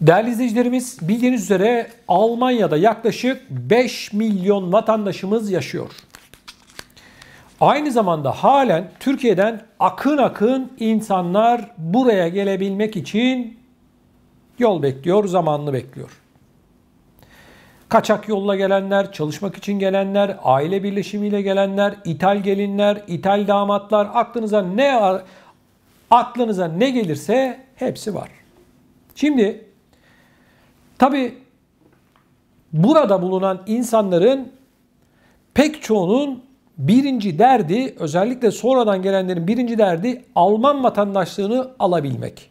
Değerli izleyicilerimiz bildiğiniz üzere Almanya'da yaklaşık 5 milyon vatandaşımız yaşıyor. Aynı zamanda halen Türkiye'den akın akın insanlar buraya gelebilmek için yol bekliyor, zamanlı bekliyor. Kaçak yolla gelenler, çalışmak için gelenler, aile birleşimiyle gelenler, ithal gelinler, ithal damatlar, aklınıza ne aklınıza ne gelirse hepsi var. Şimdi Tabi burada bulunan insanların pek çoğunun birinci derdi özellikle sonradan gelenlerin birinci derdi Alman vatandaşlığını alabilmek.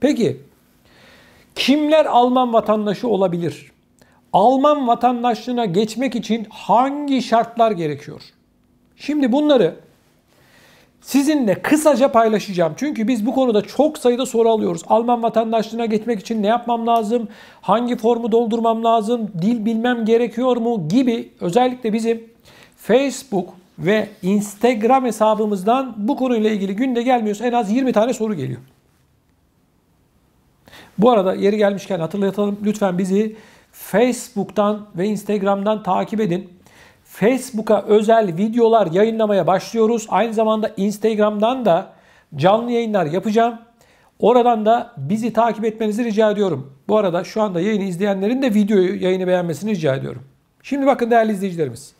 Peki kimler Alman vatandaşı olabilir? Alman vatandaşlığına geçmek için hangi şartlar gerekiyor? Şimdi bunları sizinle kısaca paylaşacağım. Çünkü biz bu konuda çok sayıda soru alıyoruz. Alman vatandaşlığına geçmek için ne yapmam lazım? Hangi formu doldurmam lazım? Dil bilmem gerekiyor mu? Gibi özellikle bizim Facebook ve Instagram hesabımızdan bu konuyla ilgili günde gelmiyoruz. en az 20 tane soru geliyor. Bu arada yeri gelmişken hatırlatalım lütfen bizi Facebook'tan ve Instagram'dan takip edin. Facebook'a özel videolar yayınlamaya başlıyoruz. Aynı zamanda Instagram'dan da canlı yayınlar yapacağım. Oradan da bizi takip etmenizi rica ediyorum. Bu arada şu anda yayını izleyenlerin de videoyu, yayını beğenmesini rica ediyorum. Şimdi bakın değerli izleyicilerimiz.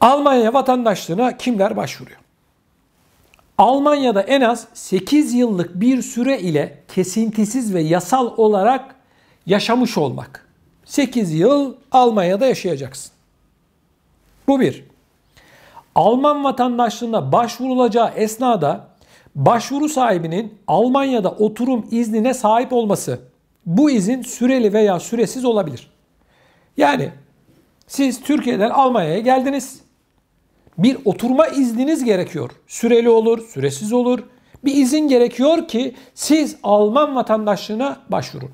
Almanya vatandaşlığına kimler başvuruyor? Almanya'da en az 8 yıllık bir süre ile kesintisiz ve yasal olarak yaşamış olmak. 8 yıl Almanya'da yaşayacaksın. Bu bir. Alman vatandaşlığına başvurulacağı esnada başvuru sahibinin Almanya'da oturum iznine sahip olması. Bu izin süreli veya süresiz olabilir. Yani siz Türkiye'den Almanya'ya geldiniz. Bir oturma izniniz gerekiyor. Süreli olur, süresiz olur. Bir izin gerekiyor ki siz Alman vatandaşlığına başvurun.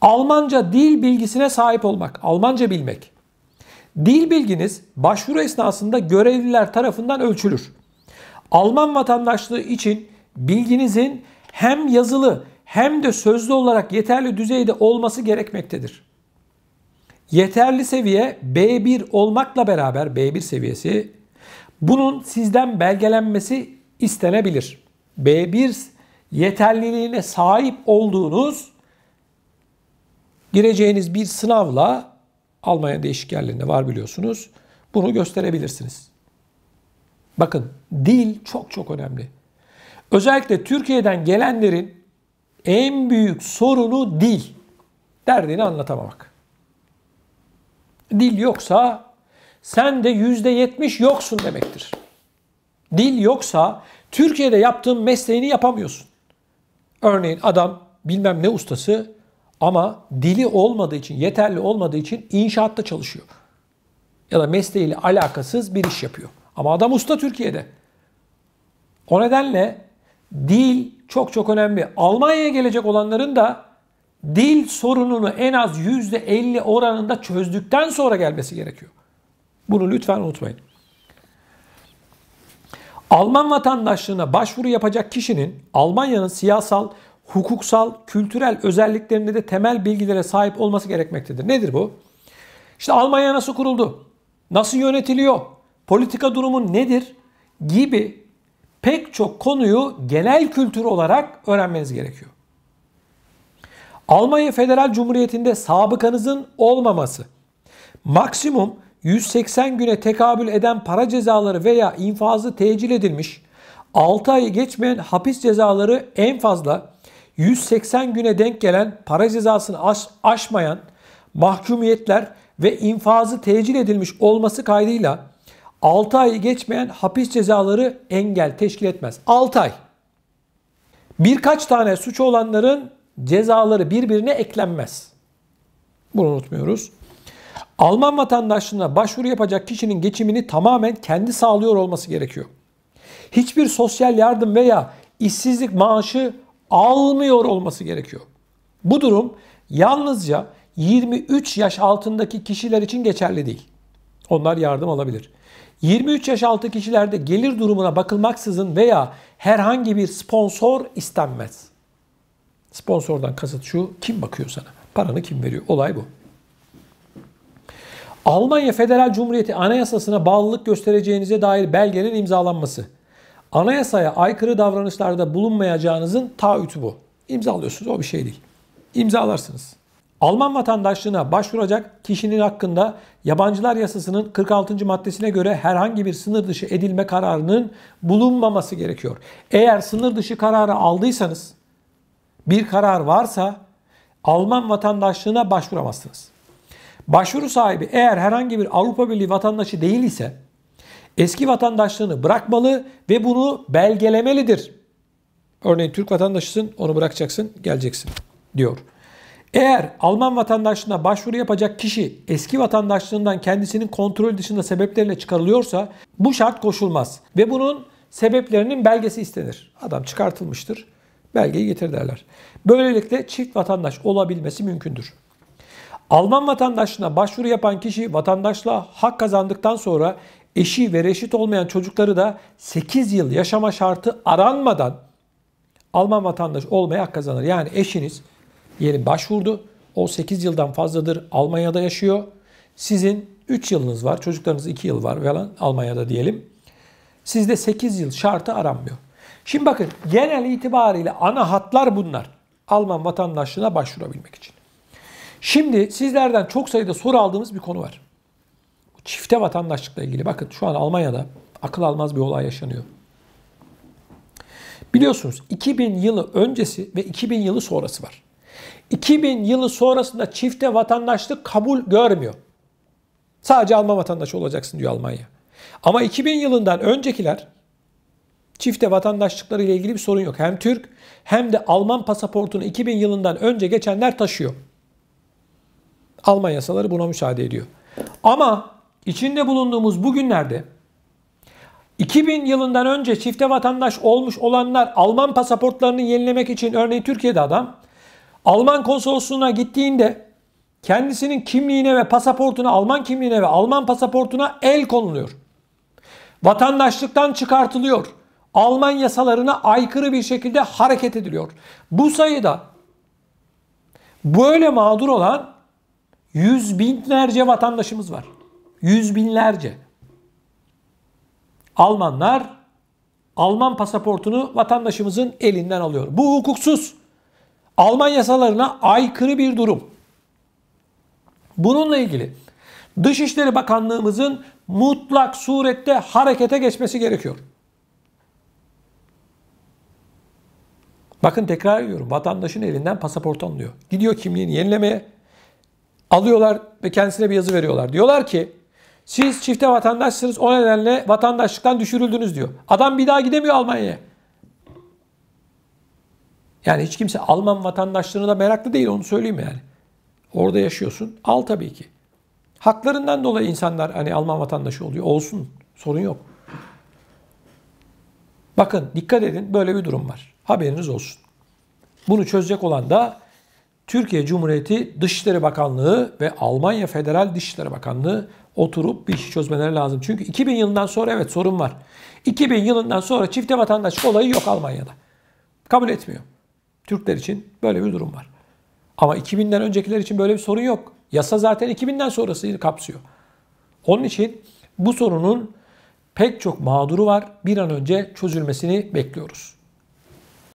Almanca dil bilgisine sahip olmak, Almanca bilmek. Dil bilginiz başvuru esnasında görevliler tarafından ölçülür. Alman vatandaşlığı için bilginizin hem yazılı hem de sözlü olarak yeterli düzeyde olması gerekmektedir. Yeterli seviye B1 olmakla beraber B1 seviyesi bunun sizden belgelenmesi istenebilir. B1 yeterliliğine sahip olduğunuz gireceğiniz bir sınavla Almanya değişik yerlerinde var biliyorsunuz. Bunu gösterebilirsiniz. Bakın dil çok çok önemli. Özellikle Türkiye'den gelenlerin en büyük sorunu dil. Derdini anlatamamak. Dil yoksa sen de yüzde yetmiş yoksun demektir. Dil yoksa Türkiye'de yaptığın mesleğini yapamıyorsun. Örneğin adam bilmem ne ustası ama dili olmadığı için, yeterli olmadığı için inşaatta çalışıyor. Ya da mesleğiyle alakasız bir iş yapıyor. Ama adam usta Türkiye'de. O nedenle dil çok çok önemli. Almanya'ya gelecek olanların da dil sorununu en az %50 oranında çözdükten sonra gelmesi gerekiyor. Bunu lütfen unutmayın. Alman vatandaşlığına başvuru yapacak kişinin Almanya'nın siyasal hukuksal, kültürel özelliklerinde de temel bilgilere sahip olması gerekmektedir. Nedir bu? İşte Almanya nasıl kuruldu? Nasıl yönetiliyor? Politika durumu nedir? Gibi pek çok konuyu genel kültür olarak öğrenmeniz gerekiyor. Almanya Federal Cumhuriyeti'nde sabıkanızın olmaması, maksimum 180 güne tekabül eden para cezaları veya infazı tecil edilmiş, 6 ayı geçmeyen hapis cezaları en fazla 180 güne denk gelen para cezasını aş, aşmayan mahkumiyetler ve infazı tecil edilmiş olması kaydıyla 6 ayı geçmeyen hapis cezaları engel teşkil etmez. 6 ay. Birkaç tane suç olanların cezaları birbirine eklenmez. Bunu unutmuyoruz. Alman vatandaşlığına başvuru yapacak kişinin geçimini tamamen kendi sağlıyor olması gerekiyor. Hiçbir sosyal yardım veya işsizlik maaşı almıyor olması gerekiyor. Bu durum yalnızca 23 yaş altındaki kişiler için geçerli değil. Onlar yardım alabilir. 23 yaş altı kişilerde gelir durumuna bakılmaksızın veya herhangi bir sponsor istenmez. Sponsordan kasıt şu, kim bakıyor sana? Paranı kim veriyor? Olay bu. Almanya Federal Cumhuriyeti Anayasasına bağlılık göstereceğinize dair belgenin imzalanması anayasaya aykırı davranışlarda bulunmayacağınızın taahhütü bu. İmzalıyorsunuz o bir şey değil. İmzalarsınız. Alman vatandaşlığına başvuracak kişinin hakkında yabancılar yasasının 46. maddesine göre herhangi bir sınır dışı edilme kararının bulunmaması gerekiyor. Eğer sınır dışı kararı aldıysanız bir karar varsa Alman vatandaşlığına başvuramazsınız. Başvuru sahibi eğer herhangi bir Avrupa Birliği vatandaşı değil ise eski vatandaşlığını bırakmalı ve bunu belgelemelidir. Örneğin Türk vatandaşısın, onu bırakacaksın, geleceksin diyor. Eğer Alman vatandaşlığına başvuru yapacak kişi eski vatandaşlığından kendisinin kontrol dışında sebeplerle çıkarılıyorsa bu şart koşulmaz ve bunun sebeplerinin belgesi istenir. Adam çıkartılmıştır, belgeyi getir derler. Böylelikle çift vatandaş olabilmesi mümkündür. Alman vatandaşlığına başvuru yapan kişi vatandaşlığa hak kazandıktan sonra eşi ve reşit olmayan çocukları da 8 yıl yaşama şartı aranmadan Alman vatandaş olmaya hak kazanır. Yani eşiniz yeri başvurdu. O 8 yıldan fazladır Almanya'da yaşıyor. Sizin 3 yılınız var. Çocuklarınız 2 yıl var falan Almanya'da diyelim. Sizde 8 yıl şartı aranmıyor. Şimdi bakın genel itibariyle ana hatlar bunlar. Alman vatandaşlığına başvurabilmek için. Şimdi sizlerden çok sayıda soru aldığımız bir konu var. Çifte vatandaşlıkla ilgili bakın şu an Almanya'da akıl almaz bir olay yaşanıyor. Biliyorsunuz 2000 yılı öncesi ve 2000 yılı sonrası var. 2000 yılı sonrasında çifte vatandaşlık kabul görmüyor. Sadece Alman vatandaşı olacaksın diyor Almanya. Ama 2000 yılından öncekiler çifte vatandaşlıkları ile ilgili bir sorun yok. Hem Türk hem de Alman pasaportunu 2000 yılından önce geçenler taşıyor. Alman yasaları buna müsaade ediyor. Ama içinde bulunduğumuz bugünlerde 2000 yılından önce çifte vatandaş olmuş olanlar Alman pasaportlarını yenilemek için örneğin Türkiye'de adam Alman konsolosluğuna gittiğinde kendisinin kimliğine ve pasaportuna Alman kimliğine ve Alman pasaportuna el konuluyor. Vatandaşlıktan çıkartılıyor. Alman yasalarına aykırı bir şekilde hareket ediliyor. Bu sayıda böyle mağdur olan yüz binlerce vatandaşımız var. Yüz binlerce. Almanlar Alman pasaportunu vatandaşımızın elinden alıyor. Bu hukuksuz. Alman yasalarına aykırı bir durum. Bununla ilgili Dışişleri Bakanlığımızın mutlak surette harekete geçmesi gerekiyor. Bakın tekrar ediyorum. Vatandaşın elinden pasaport alınıyor. Gidiyor kimliğini yenilemeye. Alıyorlar ve kendisine bir yazı veriyorlar. Diyorlar ki siz çifte vatandaşsınız o nedenle vatandaşlıktan düşürüldünüz diyor. Adam bir daha gidemiyor Almanya'ya. Yani hiç kimse Alman vatandaşlığına da meraklı değil onu söyleyeyim yani. Orada yaşıyorsun al tabii ki. Haklarından dolayı insanlar hani Alman vatandaşı oluyor. Olsun sorun yok. Bakın dikkat edin böyle bir durum var. Haberiniz olsun. Bunu çözecek olan da Türkiye Cumhuriyeti Dışişleri Bakanlığı ve Almanya Federal Dışişleri Bakanlığı oturup bir işi çözmeleri lazım. Çünkü 2000 yılından sonra evet sorun var. 2000 yılından sonra çifte vatandaşlık olayı yok Almanya'da. Kabul etmiyor. Türkler için böyle bir durum var. Ama 2000'den öncekiler için böyle bir sorun yok. Yasa zaten 2000'den sonrasını kapsıyor. Onun için bu sorunun pek çok mağduru var. Bir an önce çözülmesini bekliyoruz.